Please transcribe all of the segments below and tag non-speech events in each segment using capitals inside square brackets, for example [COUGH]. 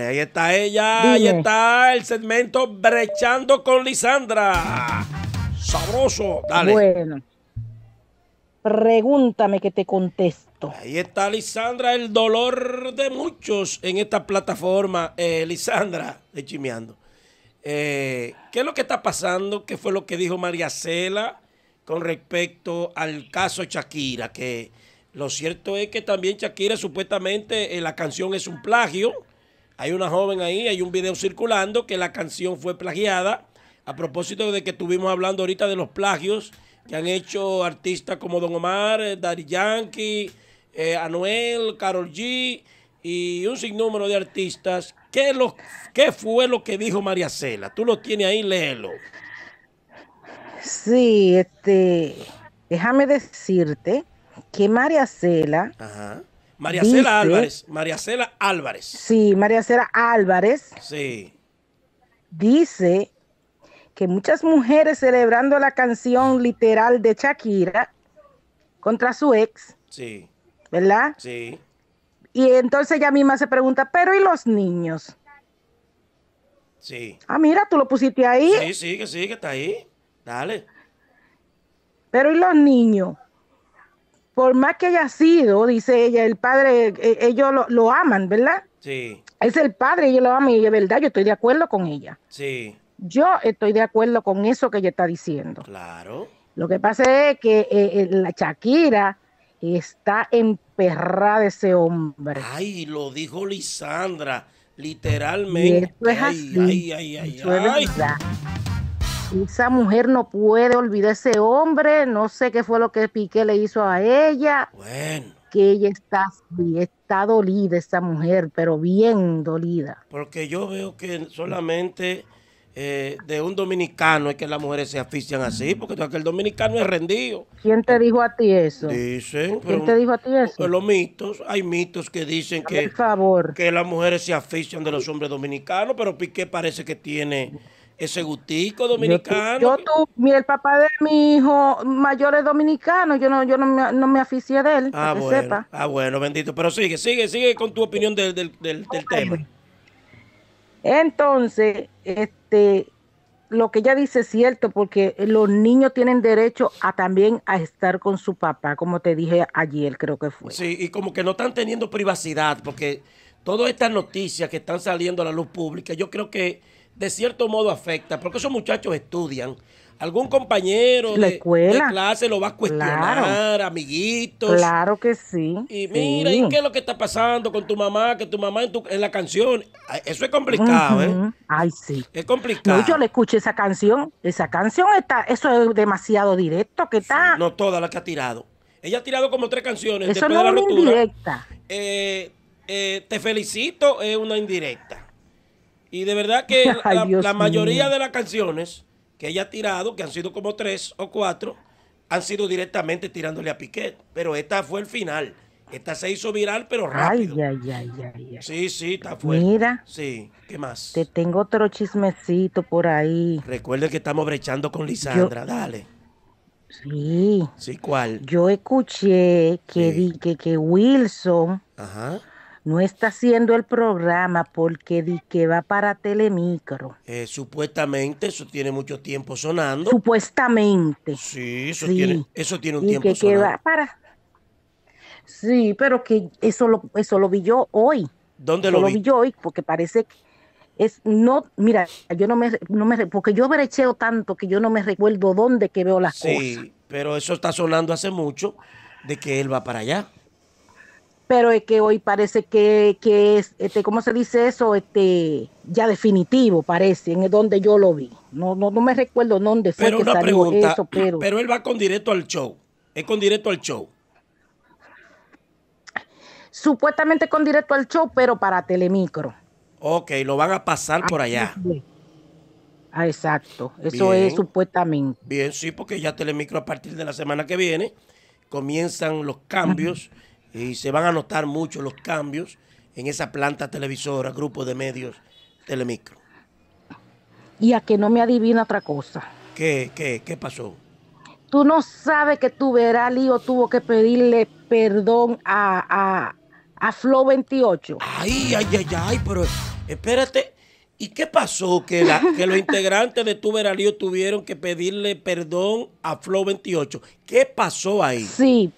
Ahí está ella, ahí está el segmento Brechando con Lisandra. Sabroso, dale. Bueno, pregúntame que te contesto. Ahí está Lisandra, el dolor de muchos en esta plataforma. Eh, Lisandra, de chimeando. Eh, ¿Qué es lo que está pasando? ¿Qué fue lo que dijo María Cela con respecto al caso Shakira? Que lo cierto es que también Shakira supuestamente eh, la canción es un plagio hay una joven ahí, hay un video circulando que la canción fue plagiada. A propósito de que estuvimos hablando ahorita de los plagios que han hecho artistas como Don Omar, eh, Daddy Yankee, eh, Anuel, Carol G y un sinnúmero de artistas. ¿Qué, ¿Qué fue lo que dijo María Cela? Tú lo tienes ahí, léelo. Sí, este, déjame decirte que María Cela María Cela Álvarez. María Cela Álvarez. Sí, María Cela Álvarez. Sí. Dice que muchas mujeres celebrando la canción literal de Shakira contra su ex. Sí. ¿Verdad? Sí. Y entonces ella misma se pregunta, pero ¿y los niños? Sí. Ah, mira, tú lo pusiste ahí. Sí, sí, que sí, que está ahí. Dale. Pero ¿y los niños? por más que haya sido, dice ella, el padre, e, ellos lo, aman, ¿verdad? Sí. Es el padre, ellos lo aman y es verdad, yo estoy de acuerdo con ella. Sí. Yo estoy de acuerdo con eso que ella está diciendo. Claro. Lo que pasa es que eh, eh, la Shakira está emperrada de ese hombre. Ay, lo dijo Lisandra, literalmente. es así. ay, ay, ay, ay. Esa mujer no puede olvidar ese hombre. No sé qué fue lo que Piqué le hizo a ella. Bueno. Que ella está, está dolida, esa mujer, pero bien dolida. Porque yo veo que solamente eh, de un dominicano es que las mujeres se asfixian así, porque el dominicano es rendido. ¿Quién te dijo a ti eso? Dicen. ¿Quién te dijo a ti eso? Los mitos, hay mitos que dicen que, que las mujeres se asfixian de los hombres dominicanos, pero Piqué parece que tiene ese gustico dominicano. Yo, tú, el papá de mi hijo mayor es dominicano, yo no, yo no me, no de él, ah, bueno, Ah, bueno, bendito. Pero sigue, sigue, sigue con tu opinión del, tema. Entonces, este, lo que ella dice es cierto, porque los niños tienen derecho a también a estar con su papá, como te dije ayer, creo que fue. Sí, y como que no están teniendo privacidad, porque todas estas noticias que están saliendo a la luz pública, yo creo que de cierto modo afecta, porque esos muchachos estudian. Algún compañero de, de, clase lo va a cuestionar, amiguito amiguitos. Claro que sí. Y mira, ¿y qué es lo que está pasando con tu mamá? Que tu mamá en, en la canción. Eso es complicado, ¿eh? Ay, sí. Es complicado. yo le escuché esa canción. Esa canción está, eso es demasiado directo que está. no toda la que ha tirado. Ella ha tirado como tres canciones eso Indirecta. Eh, eh, te felicito, es una indirecta. Y de verdad que [LAUGHS] la, mayoría de las canciones que ella ha tirado, que han sido como tres o cuatro, han sido directamente tirándole a Piquet. Pero esta fue el final. Esta se hizo viral, pero rápido. Ay, ay, ay, Sí, sí, está fuerte. Mira. Sí, ¿qué más? Te tengo otro chismecito por ahí. Recuerde que estamos brechando con Lisandra, dale. Sí. Sí, ¿cuál? Yo escuché que, di, que, que Wilson Ajá no está haciendo el programa porque di que va para Telemicro. Eh, supuestamente, eso tiene mucho tiempo sonando. Supuestamente. Sí, eso, Tiene, eso tiene un tiempo que, sonando. para... Sí, pero que eso lo, eso lo vi yo hoy. ¿Dónde lo vi? Lo vi yo hoy porque parece que es no, mira, yo no me, no me porque yo brecheo tanto que yo no me recuerdo dónde que veo las cosas. Sí, pero eso está sonando hace mucho de que él va para allá pero es que hoy parece que, es, este, ¿cómo se dice eso? Este, ya definitivo parece, en donde yo lo vi. No, no, no me recuerdo dónde fue pero que una pregunta, pero... él va con directo al show, es con directo al show. Supuestamente con directo al show, pero para Telemicro. Ok, lo van a pasar por allá. Ah, ah, exacto, eso es supuestamente. Bien, sí, porque ya Telemicro a partir de la semana que viene comienzan los cambios. Y se van a notar mucho los cambios en esa planta televisora, grupo de medios Telemicro. Y a que no me adivina otra cosa. ¿Qué, qué, qué pasó? Tú no sabes que tu Lío tuvo que pedirle perdón a, a, Flow 28. Ay, ay, ay, ay, pero espérate. ¿Y qué pasó? Que, que los integrantes de Tuberalio tuvieron que pedirle perdón a Flo 28. ¿Qué pasó ahí? Sí,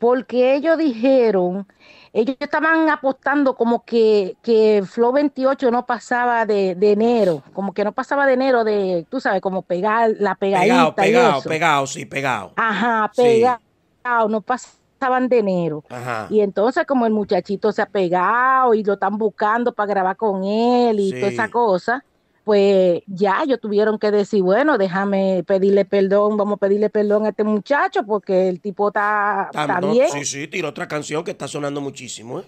porque ellos dijeron, ellos estaban apostando como que, que Flow 28 no pasaba de, enero, como que no pasaba de enero de, tú sabes, como pegar la pegadita. Pegado, pegado, y eso. pegado, sí, pegado. Ajá, pegado, no pasaban de enero. Ajá. Y entonces como el muchachito se ha pegado y lo están buscando para grabar con él y toda esa cosa, pues ya ellos tuvieron que decir, bueno, déjame pedirle perdón, vamos a pedirle perdón a este muchacho porque el tipo está, bien. Sí, sí, tiró otra canción que está sonando muchísimo. ¿eh?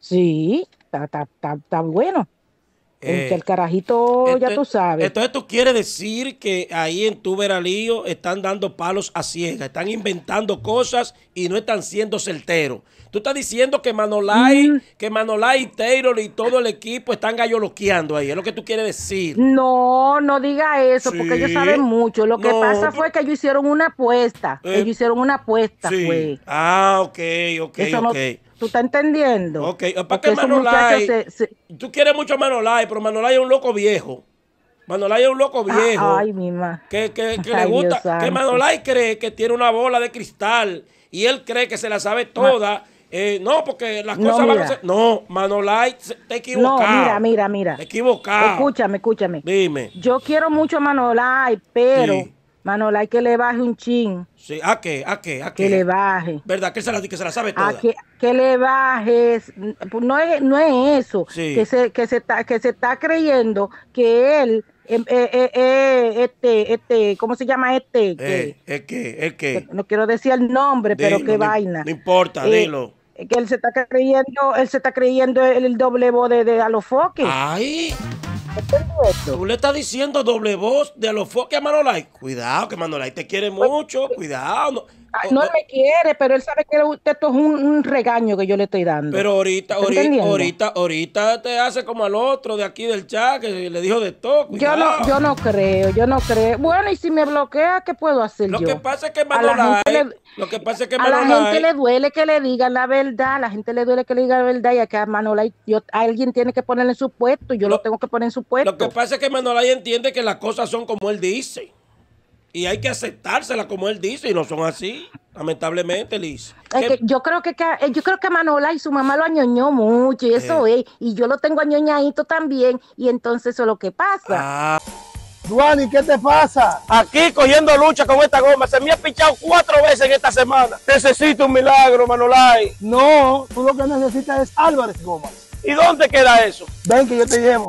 Sí, está, está, está bueno. Eh, el carajito, ya tú sabes. Entonces esto quiere decir que ahí en tu están dando palos a ciegas, están inventando cosas y no están siendo certeros. Tú estás diciendo que Manolay, mm. que Manolay y Taylor y todo el equipo están galloloqueando ahí, es lo que tú quieres decir. No, no diga eso, porque ellos saben mucho. Lo que pasa fue que ellos hicieron una apuesta. Eh, ellos hicieron una apuesta, pues. Ah, ok, ok, ok. ¿Tú estás entendiendo? Ok, ¿para qué Manolay? Tú quieres mucho a Manolay, pero Manolay es un loco viejo. Manolay es un loco ah, viejo. ay, mi mamá. Que, que, le gusta. que Manolay cree que tiene una bola de cristal y él cree que se la sabe toda. Eh, no, porque las cosas van a ser. No, Manolay, te equivocado. No, mira, mira, mira. equivocado. Escúchame, escúchame. Dime. Yo quiero mucho a Manolay, pero. Manola, hay que le baje un chin. Sí, ¿a qué? ¿A qué? ¿A qué? Que le baje. ¿Verdad? Que se la, que se la sabe toda. A que, que le baje. Pues no es, no es eso. Que, se, que, se está, que se está creyendo que él eh, eh, eh, este, este, ¿cómo se llama este? Que, que, es que. No quiero decir el nombre, pero qué vaina. No importa, dilo. Que él se está creyendo, él se está creyendo el, doble voz de, de a ¡Ay! Tú le estás diciendo doble voz de los foques a Manolay. Cuidado, que Manolay te quiere pues mucho. Cuidado. Ah, no me quiere, pero él sabe que esto es un, regaño que yo le estoy dando. Pero ahorita, ahorita, ahorita, te hace como al otro de aquí del chat que le dijo de todo. Yo no, yo no creo, yo no creo. Bueno, y si me bloquea, ¿qué puedo hacer lo Que pasa es que a lo que pasa es que a la gente le duele que le digan la verdad, a la gente le duele que le diga la verdad y acá a Manolay alguien tiene que ponerle su puesto, yo lo, tengo que poner en su puesto. Lo que pasa es que Manolay entiende que las cosas son como él dice. Y hay que aceptársela como él dice, y no son así, lamentablemente, Liz. yo creo que, eh, yo creo que Manola y su mamá lo añoñó mucho, y eso y yo lo tengo añoñadito también, y entonces eso es lo que pasa. Juan ah. y ¿qué te pasa? Aquí cogiendo lucha con esta goma. Se me ha pichado cuatro veces en esta semana. Necesito un milagro, Manolay. No, tú lo que necesitas es Álvarez Gómez ¿Y dónde queda eso? Ven que yo te llevo.